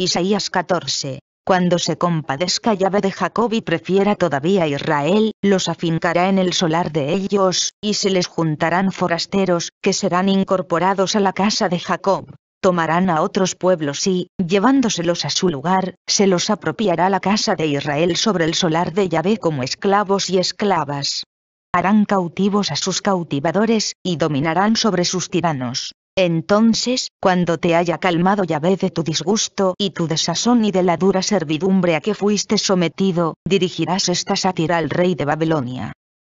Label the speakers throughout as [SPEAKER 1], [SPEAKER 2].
[SPEAKER 1] Isaías 14. Cuando se compadezca llave de Jacob y prefiera todavía a Israel, los afincará en el solar de ellos, y se les juntarán forasteros, que serán incorporados a la casa de Jacob. Tomarán a otros pueblos y, llevándoselos a su lugar, se los apropiará la casa de Israel sobre el solar de Yahvé como esclavos y esclavas harán cautivos a sus cautivadores, y dominarán sobre sus tiranos. Entonces, cuando te haya calmado Yahvé de tu disgusto y tu desazón y de la dura servidumbre a que fuiste sometido, dirigirás esta sátira al rey de Babilonia.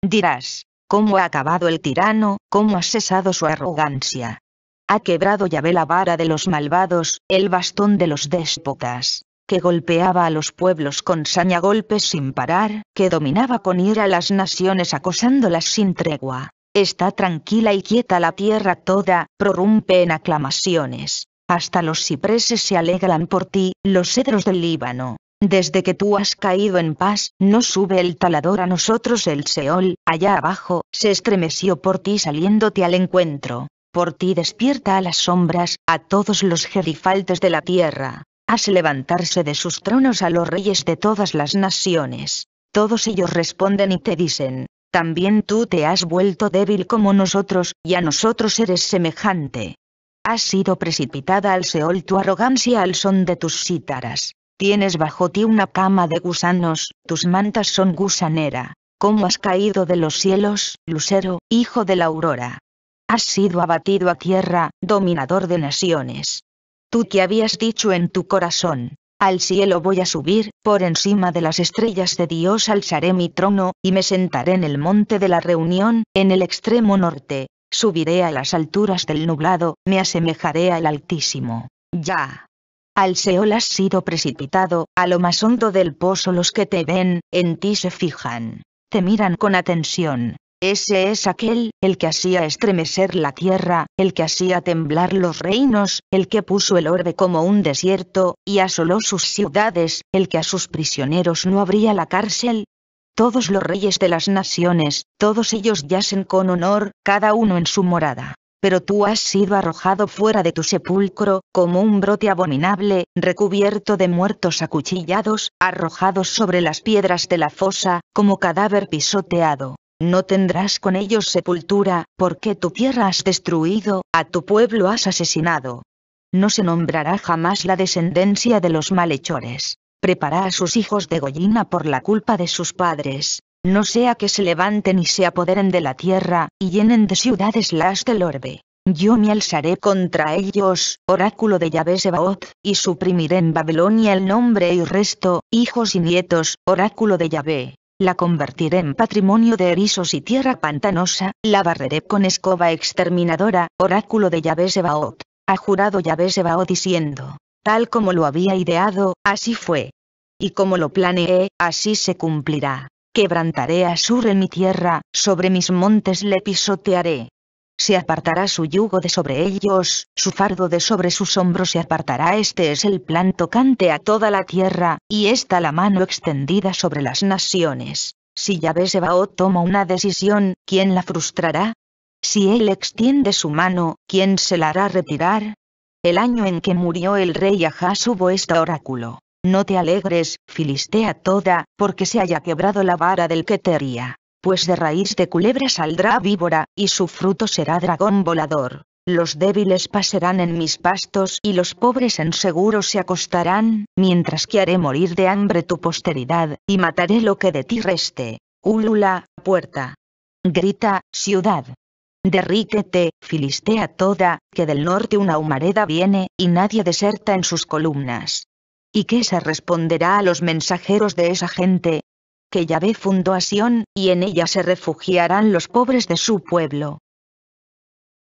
[SPEAKER 1] Dirás, ¿cómo ha acabado el tirano, cómo ha cesado su arrogancia? Ha quebrado Yahvé la vara de los malvados, el bastón de los déspotas, que golpeaba a los pueblos con saña golpes sin parar, que dominaba con ira a las naciones acosándolas sin tregua Está tranquila y quieta la tierra toda, prorrumpe en aclamaciones. Hasta los cipreses se alegran por ti, los cedros del Líbano. Desde que tú has caído en paz, no sube el talador a nosotros el Seol, allá abajo, se estremeció por ti saliéndote al encuentro. Por ti despierta a las sombras, a todos los gerifaltes de la tierra. Haz levantarse de sus tronos a los reyes de todas las naciones. Todos ellos responden y te dicen, también tú te has vuelto débil como nosotros, y a nosotros eres semejante. Has sido precipitada al Seol tu arrogancia al son de tus cítaras. Tienes bajo ti una cama de gusanos, tus mantas son gusanera. ¿Cómo has caído de los cielos, lucero, hijo de la aurora? Has sido abatido a tierra, dominador de naciones. Tú te habías dicho en tu corazón, al cielo voy a subir, por encima de las estrellas de Dios alzaré mi trono, y me sentaré en el monte de la reunión, en el extremo norte. Subiré a las alturas del nublado, me asemejaré al Altísimo. Ya. Al Seol has sido precipitado, a lo más hondo del pozo los que te ven, en ti se fijan. Te miran con atención, ese es aquel, el que hacía estremecer la tierra, el que hacía temblar los reinos, el que puso el orbe como un desierto, y asoló sus ciudades, el que a sus prisioneros no abría la cárcel. Todos los reyes de las naciones, todos ellos yacen con honor, cada uno en su morada. Pero tú has sido arrojado fuera de tu sepulcro, como un brote abominable, recubierto de muertos acuchillados, arrojados sobre las piedras de la fosa, como cadáver pisoteado. No tendrás con ellos sepultura, porque tu tierra has destruido, a tu pueblo has asesinado. No se nombrará jamás la descendencia de los malhechores. Prepara a sus hijos de gollina por la culpa de sus padres. No sea que se levanten y se apoderen de la tierra, y llenen de ciudades las del orbe. Yo me alzaré contra ellos, oráculo de Yahvé Sebaot, y suprimiré en Babilonia el nombre y resto, hijos y nietos, oráculo de Yahvé la convertiré en patrimonio de erizos y tierra pantanosa, la barreré con escoba exterminadora, oráculo de Yahvé Sebaot. Ha jurado Yahvé Sebaot diciendo, tal como lo había ideado, así fue. Y como lo planeé, así se cumplirá. Quebrantaré a Sur en mi tierra, sobre mis montes le pisotearé se apartará su yugo de sobre ellos, su fardo de sobre sus hombros se apartará. Este es el plan tocante a toda la tierra, y está la mano extendida sobre las naciones. Si Yahvé toma una decisión, ¿quién la frustrará? Si él extiende su mano, ¿quién se la hará retirar? El año en que murió el rey Ahaz hubo este oráculo. No te alegres, Filistea toda, porque se haya quebrado la vara del que te pues de raíz de culebra saldrá víbora, y su fruto será dragón volador. Los débiles pasarán en mis pastos y los pobres en seguro se acostarán, mientras que haré morir de hambre tu posteridad, y mataré lo que de ti reste. Ulula, puerta. Grita, ciudad. Derríquete, Filistea toda, que del norte una humareda viene, y nadie deserta en sus columnas. ¿Y qué se responderá a los mensajeros de esa gente, que ve fundó a Sión, y en ella se refugiarán los pobres de su pueblo.